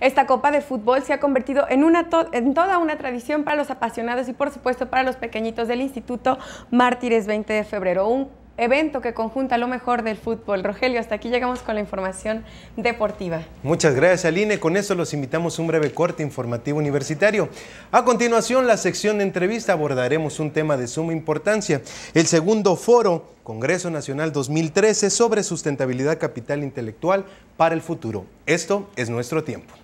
Esta Copa de Fútbol se ha convertido en, una en toda una tradición para los apasionados y por supuesto para los pequeñitos del Instituto Mártires 20 de Febrero, un evento que conjunta lo mejor del fútbol. Rogelio, hasta aquí llegamos con la información deportiva. Muchas gracias, Aline. Con eso los invitamos a un breve corte informativo universitario. A continuación, la sección de entrevista abordaremos un tema de suma importancia, el segundo foro Congreso Nacional 2013 sobre sustentabilidad capital intelectual para el futuro. Esto es nuestro tiempo.